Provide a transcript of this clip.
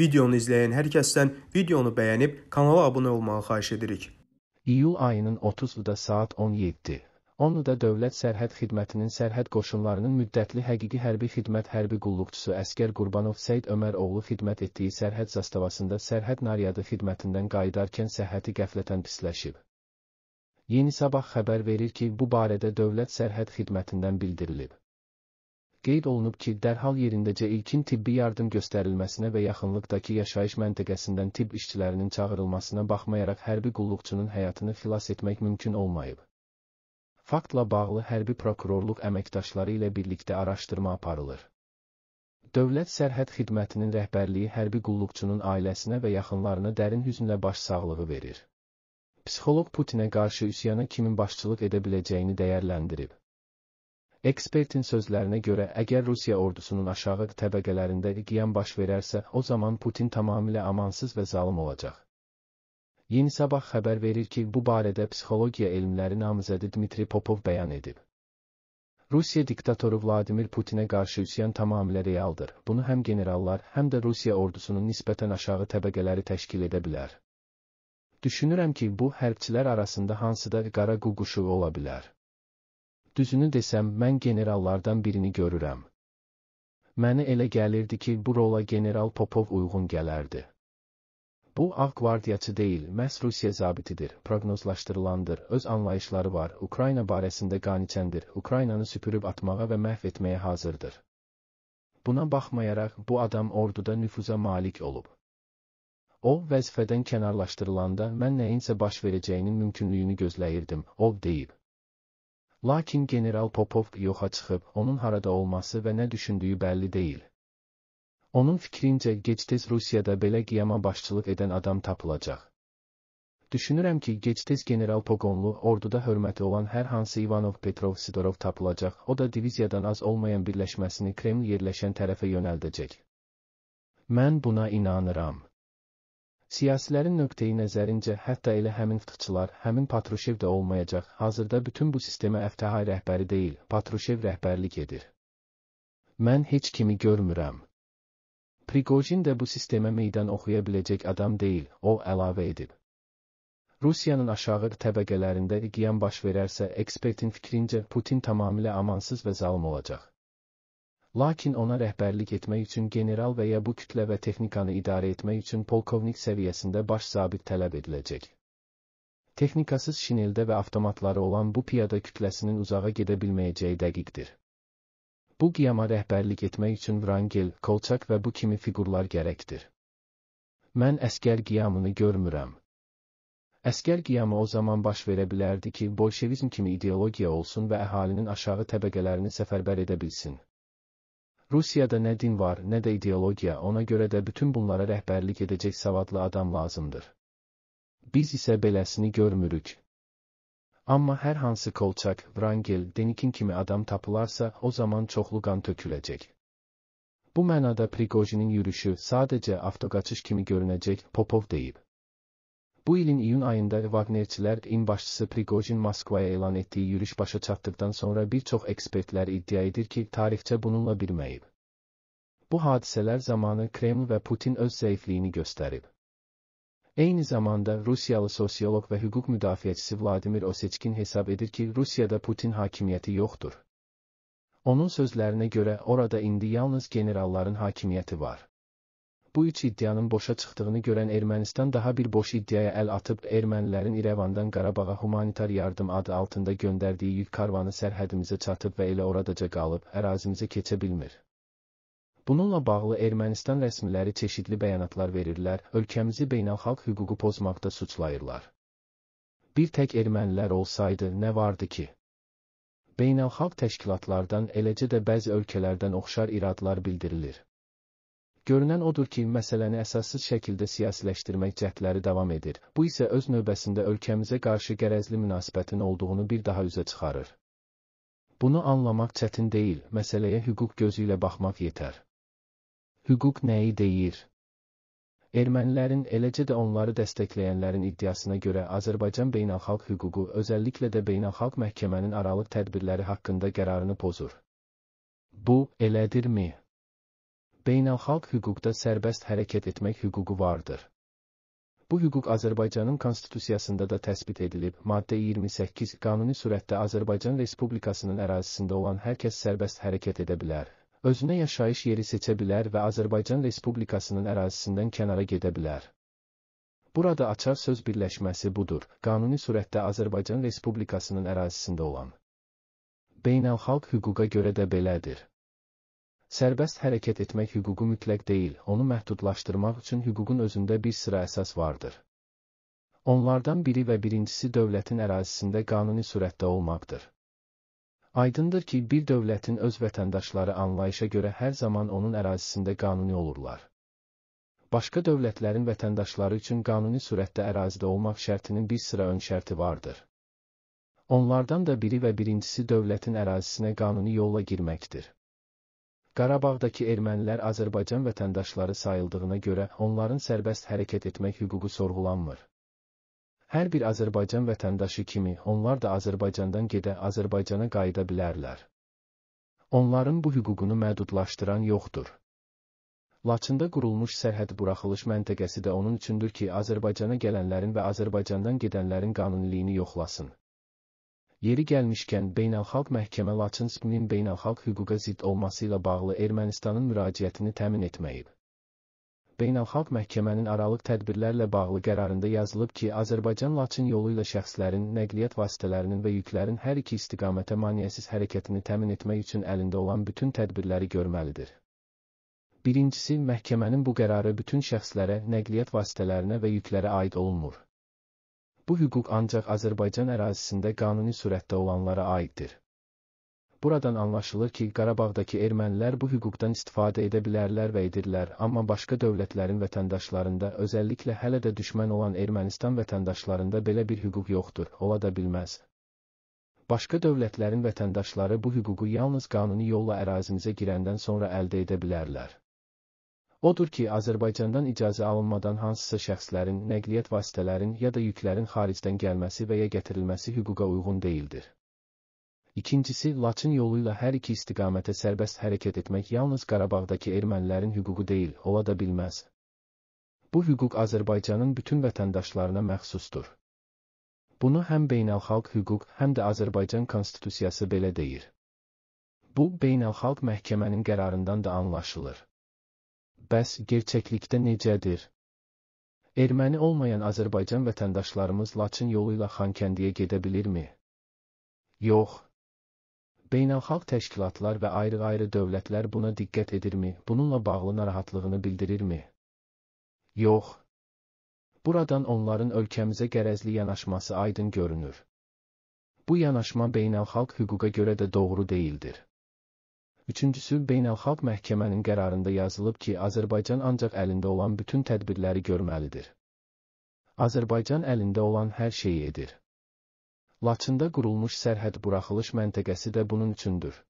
Videonu izləyən hər kəsdən videonu bəyənib kanala abunə olmağı xahiş edirik. İyul ayının 30-da saat 17. 10-da Dövlət Sərhəd Xidmətinin sərhəd qoşunlarının müddətli həqiqi hərbi xidmət hərbi qulluqçusu əskər Qurbanov Səid Ömər oğlu xidmət etdiyi sərhəd zastavasında sərhəd naryadı xidmətindən qayıdarkən səhhəti qəflətən pisləşib. Yeni Sabah xəbər verir ki, bu barədə Dövlət Sərhəd Xidmətindən bildirilib. Qeyd olunub ki, dərhal yerindəcə ilkin tibbi yardım göstərilməsinə və yaxınlıqdakı yaşayış məntəqəsindən tibb işçilərinin çağırılmasına baxmayaraq hərbi qulluqçunun həyatını xilas etmək mümkün olmayıb. Faktla bağlı hərbi prokurorluq əməkdaşları ilə birlikdə araşdırma aparılır. Dövlət Sərhəd Xidmətinin rəhbərliyi hərbi qulluqçunun ailəsinə və yaxınlarına dərin hüznlə başsağlığı verir. Psixoloq Putinə qarşı üsyana kimin başçılıq edə biləcəyini dəyərləndirib. Ekspertin sözlərinə görə əgər Rusiya ordusunun aşağı təbəqələrində qiyam baş verərsə, o zaman Putin tamamilə amansız və zalım olacaq. Yeni Sabah xəbər verir ki, bu barədə psixologiya elmləri namizədi Dmitri Popov bəyan edib. Rusiya diktatoru Vladimir Putinə qarşı üsyan tamamilə realdır. Bunu həm generallar, həm də Rusiya ordusunun nisbətən aşağı təbəqələri təşkil edə bilər. Düşünürəm ki, bu hərbçilər arasında hansıda qara quguşu ola bilər. Düzünü desəm, mən generallardan birini görürəm. Mənə elə gəlirdi ki, bu rola general Popov uyğun gələrdi. Bu ağ qvardiyaçı deyil, məhz Rusiya zabitidir, proqnozlaşdırılandır, öz anlayışları var, Ukrayna barəsində qaniçəndir, Ukraynanı süpürüb atmağa və məhv etməyə hazırdır. Buna baxmayaraq, bu adam orduda nüfuza malik olub. O, vəzifədən kənarlaşdırılanda mən nəyinsə baş verəcəyinin mümkünlüyünü gözləyirdim, o deyib. Lakin general Popov yoxa çıxıb, onun harada olması və nə düşündüyü bəlli deyil. Onun fikrincə gec-tez Rusiyada belə qiyama başçılıq edən adam tapılacaq. Düşünürəm ki, gec-tez general Pogonlu orduda hörməti olan hər hansı İvanov Petrov Sidorov tapılacaq, o da diviziyadan az olmayan birləşməsini Kreml yerləşən tərəfə yönəldəcək. Mən buna inanıram. Siyasilərin nöqteyi nəzərincə hətta elə həmin fıtıçılar, həmin Patrushev də olmayacaq, hazırda bütün bu sistemə əftihar rəhbəri deyil, Patrushev rəhbərlik edir. Mən heç kimi görmürəm. Prigojin də bu sistemə meydan oxuya biləcək adam deyil, o əlavə edib. Rusiyanın aşağı təbəqələrində qiyam baş verərsə, ekspertin fikrincə Putin tamamilə amansız və zalım olacaq lakin ona rəhbərlik etmək üçün general və ya bu kütlə və texnikanı idarə etmək üçün polkovnik səviyyəsində baş zabit tələb ediləcək. Texnikasız şineldə və avtomatları olan bu piyada kütləsinin uzağa gedə bilməyəcəyi dəqiqdir. Bu qiyama rəhbərlik etmək üçün Vrangel, Kolçak və bu kimi fiqurlar gərəkdir. Mən əskər qiyamını görmürəm. Əskər qiyamı o zaman baş verə bilərdi ki, bolşevizm kimi ideologiya olsun və əhalinin aşağı təbəqələrini səfərbər edə bilsin. Rusiyada nə din var, nə də ideologiya, ona görə də bütün bunlara rəhbərlik edəcək savadlı adam lazımdır. Biz isə beləsini görmürük. Amma hər hansı Kolçak, Vrangel, Denikin kimi adam tapılarsa, o zaman çoxlu qan töküləcək. Bu mənada Prigojinin yürüşü sadəcə avtoqaçış kimi görünəcək, Popov deyib. Bu ilin iyun ayında Wagnerçilər in başçısı Priqojin Moskvaya elan etdiyi yürüş başa çatdıqdan sonra bir çox ekspertlər iddia edir ki, tarixçə bununla bilməyib. Bu hadisələr zamanı Kreml və Putin öz zəifliyini göstərib. Eyni zamanda Rusiyalı sosioloq və hüquq müdafiəçisi Vladimir Oseçkin hesab edir ki, Rusiyada Putin hakimiyyəti yoxdur. Onun sözlərinə görə orada indi yalnız generalların hakimiyyəti var. Bu üç iddianın boşa çıxdığını görən Ermənistan daha bir boş iddiaya əl atıb ermənilərin İrəvandan Qarabağa humanitar yardım adı altında göndərdiyi yük karvanı sərhədimizə çatıb və elə oradaca qalıb, ərazimizə keçə bilmir. Bununla bağlı Ermənistan rəsmiləri çeşidli bəyanatlar verirlər, ölkəmizi beynəlxalq hüququ pozmaqda suçlayırlar. Bir tək ermənilər olsaydı nə vardı ki? Beynəlxalq təşkilatlardan eləcə də bəzi ölkələrdən oxşar iradlar bildirilir. Görünən odur ki, məsələni əsassız şəkildə siyasiləşdirmək cəhdləri davam edir. Bu isə öz növbəsində ölkəmizə qarşı qərəzli münasibətin olduğunu bir daha üzə çıxarır. Bunu anlamaq çətin deyil, məsələyə hüquq gözü ilə baxmaq yetər. Hüquq nəyi deyir? Ermənilərin, eləcə də onları dəstəkləyənlərin iddiasına görə Azərbaycan beynəlxalq hüququ, özəlliklə də beynəlxalq məhkəmənin aralıq tədbirləri haqqında qərarını pozur. Bu, elədirmi? beynəlxalq hüquqda sərbəst hərəkət etmək hüququ vardır. Bu hüquq Azərbaycanın konstitusiyasında da təsbit edilib. Maddə 28 qanuni surətdə Azərbaycan Respublikasının ərazisində olan hər kəs sərbəst hərəkət edə bilər. Özünə yaşayış yeri seçə bilər və Azərbaycan Respublikasının ərazisindən kənara gedə bilər. Burada açar söz birləşməsi budur. Qanuni surətdə Azərbaycan Respublikasının ərazisində olan beynəlxalq hüquqa görə də belədir. Sərbəst hərəkət etmək hüququ mütləq deyil, onu məhdudlaşdırmaq üçün hüququn özündə bir sıra əsas vardır. Onlardan biri və birincisi dövlətin ərazisində qanuni sürətdə olmaqdır. Aydındır ki, bir dövlətin öz vətəndaşları anlayışa görə hər zaman onun ərazisində qanuni olurlar. Başqa dövlətlərin vətəndaşları üçün qanuni sürətdə ərazidə olmaq şərtinin bir sıra ön şərti vardır. Onlardan da biri və birincisi dövlətin ərazisinə qanuni yolla girməkdir. Qarabağdakı ermənilər Azərbaycan vətəndaşları sayıldığına görə onların sərbəst hərəkət etmək hüququ sorğulanmır. Hər bir Azərbaycan vətəndaşı kimi onlar da Azərbaycandan gedə Azərbaycana qayıda bilərlər. Onların bu hüququnu məhdudlaşdıran yoxdur. Laçında qurulmuş sərhəd buraxılış məntəqəsi də onun üçündür ki, Azərbaycana gələnlərin və Azərbaycandan gedənlərin qanuniliyini yoxlasın. Yeri gəlmişkən Beynəlxalq Məhkəmə Laçınskinin beynəlxalq hüquqa zidd olması ilə bağlı Ermənistanın müraciətini təmin etməyib. Beynəlxalq Məhkəmənin aralıq tədbirlərlə bağlı qərarında yazılıb ki, Azərbaycan Laçın yolu ilə şəxslərin, nəqliyyat vasitələrinin və yüklərin hər iki istiqamətə maniyəsiz hərəkətini təmin etmək üçün əlində olan bütün tədbirləri görməlidir. Birincisi, məhkəmənin bu qərarı bütün şəxslərə, nəqliyyat vasitələrinə və yüklərə aid olunmur. Bu hüquq ancaq Azərbaycan ərazisində qanuni sürətdə olanlara aiddir. Buradan anlaşılır ki, Qarabağdakı ermənilər bu hüquqdan istifadə edə bilərlər və edirlər, amma başqa dövlətlərin vətəndaşlarında, özəlliklə hələ də düşmən olan Ermənistan vətəndaşlarında belə bir hüquq yoxdur, ola da bilməz. Başqa dövlətlərin vətəndaşları bu hüququ yalnız qanuni yolla ərazimizə girəndən sonra əldə edə bilərlər. Odur ki, Azərbaycandan icazə alınmadan hansısa şəxslərin, nəqliyyat vasitələrin ya da yüklərin xaricdən gəlməsi və ya gətirilməsi hüquqa uyğun deyildir. İkincisi, Laçın yolu ilə hər iki istiqamətə sərbəst hərəkət etmək yalnız Qarabağdakı ermənilərin hüququ deyil, ola da bilməz. Bu hüquq Azərbaycanın bütün vətəndaşlarına məxsusdur. Bunu həm beynəlxalq hüquq, həm də Azərbaycan konstitusiyası belə deyir. Bu, beynəlxalq məhkəmənin qərarından da anlaşılır. Bəs gerçəklikdə necədir? Erməni olmayan Azərbaycan vətəndaşlarımız Laçın yolu ilə Xankəndiyə gedə bilirmi? Yox. Beynəlxalq təşkilatlar və ayrı-ayrı dövlətlər buna diqqət edirmi, bununla bağlı narahatlığını bildirirmi? Yox. Buradan onların ölkəmizə qərəzli yanaşması aydın görünür. Bu yanaşma beynəlxalq hüquqa görə də doğru deyildir. Üçüncüsü, beynəlxalq məhkəmənin qərarında yazılıb ki, Azərbaycan ancaq əlində olan bütün tədbirləri görməlidir. Azərbaycan əlində olan hər şeyi edir. Laçında qurulmuş sərhəd buraxılış məntəqəsi də bunun üçündür.